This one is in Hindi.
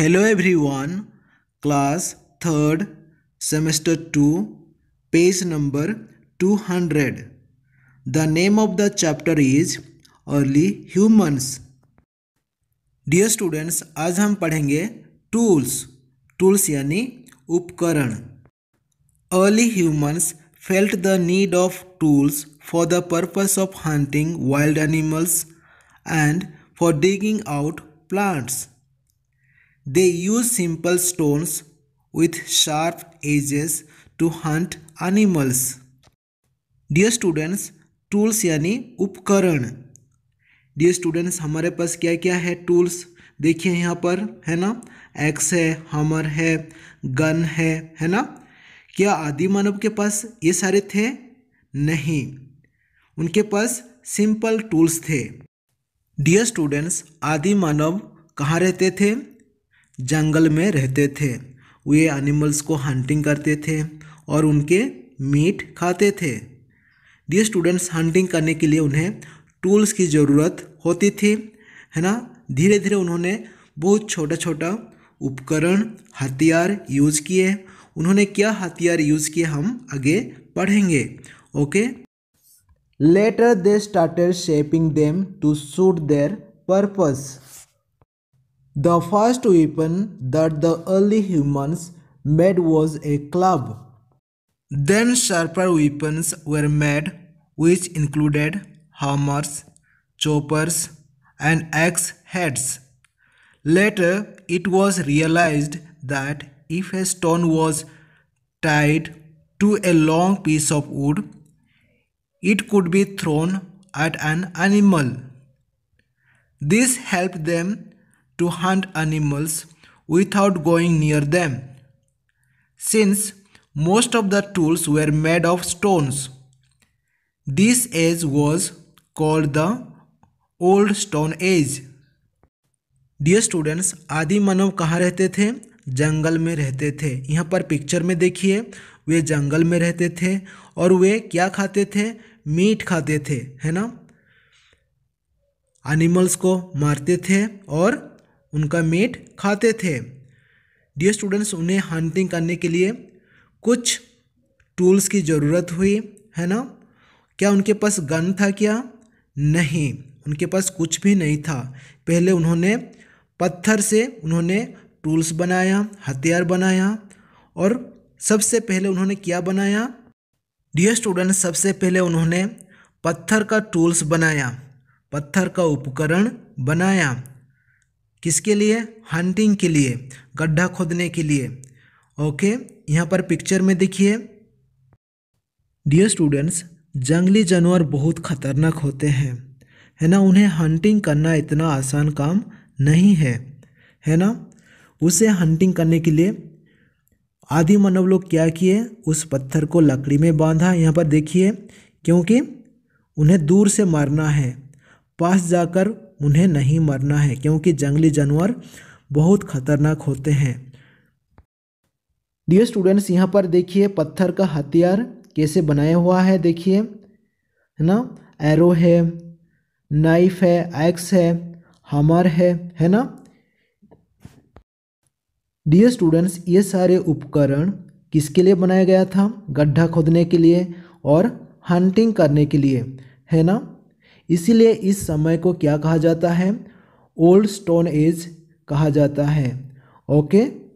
Hello everyone class third semester two page number two hundred the name of the chapter is early humans dear students आज हम पढ़ेंगे टूल्स टूल्स यानी उपकरण early humans felt the need of tools for the purpose of hunting wild animals and for digging out plants they use simple stones with sharp edges to hunt animals dear students tools यानी उपकरण डियर स्टूडेंट्स हमारे पास क्या क्या है टूल्स देखिए यहाँ पर है ना एक्स है हमर है गन है है ना क्या आदि मानव के पास ये सारे थे नहीं उनके पास सिंपल टूल्स थे डियर स्टूडेंट्स आदि मानव कहाँ रहते थे जंगल में रहते थे वे एनिमल्स को हंटिंग करते थे और उनके मीट खाते थे दिए स्टूडेंट्स हंटिंग करने के लिए उन्हें टूल्स की ज़रूरत होती थी है ना धीरे धीरे उन्होंने बहुत छोटा छोटा उपकरण हथियार यूज़ किए उन्होंने क्या हथियार यूज़ किए हम आगे पढ़ेंगे okay later they started shaping them to suit their purpose The first weapon that the early humans made was a club. Then sharper weapons were made which included hammers, choppers and axe heads. Later it was realized that if a stone was tied to a long piece of wood, it could be thrown at an animal. This helped them to hunt animals without going near them. Since most of the tools were made of stones, this age was called the Old Stone Age. Dear students, आदि मानव कहाँ रहते थे जंगल में रहते थे यहाँ पर पिक्चर में देखिए वे जंगल में रहते थे और वे क्या खाते थे मीट खाते थे है ना एनिमल्स को मारते थे और उनका मीट खाते थे डियर स्टूडेंट्स उन्हें हंटिंग करने के लिए कुछ टूल्स की ज़रूरत हुई है ना क्या उनके पास गन था क्या नहीं उनके पास कुछ भी नहीं था पहले उन्होंने पत्थर से उन्होंने टूल्स बनाया हथियार बनाया और सबसे पहले उन्होंने क्या बनाया डियर स्टूडेंट सबसे पहले उन्होंने पत्थर का टूल्स बनाया पत्थर का उपकरण बनाया किसके लिए हंटिंग के लिए गड्ढा खोदने के लिए ओके यहाँ पर पिक्चर में देखिए डियर स्टूडेंट्स जंगली जानवर बहुत खतरनाक होते हैं है ना उन्हें हंटिंग करना इतना आसान काम नहीं है है ना उसे हंटिंग करने के लिए आदि मानव लोग क्या किए उस पत्थर को लकड़ी में बांधा यहाँ पर देखिए क्योंकि उन्हें दूर से मारना है पास जाकर उन्हें नहीं मरना है क्योंकि जंगली जानवर बहुत खतरनाक होते हैं डियर स्टूडेंट्स यहाँ पर देखिए पत्थर का हथियार कैसे बनाया हुआ है देखिए है ना एरो है नाइफ है एक्स है हमर है है ना डियर स्टूडेंट्स ये सारे उपकरण किसके लिए बनाया गया था गड्ढा खोदने के लिए और हंटिंग करने के लिए है ना इसीलिए इस समय को क्या कहा जाता है ओल्ड स्टोन एज कहा जाता है ओके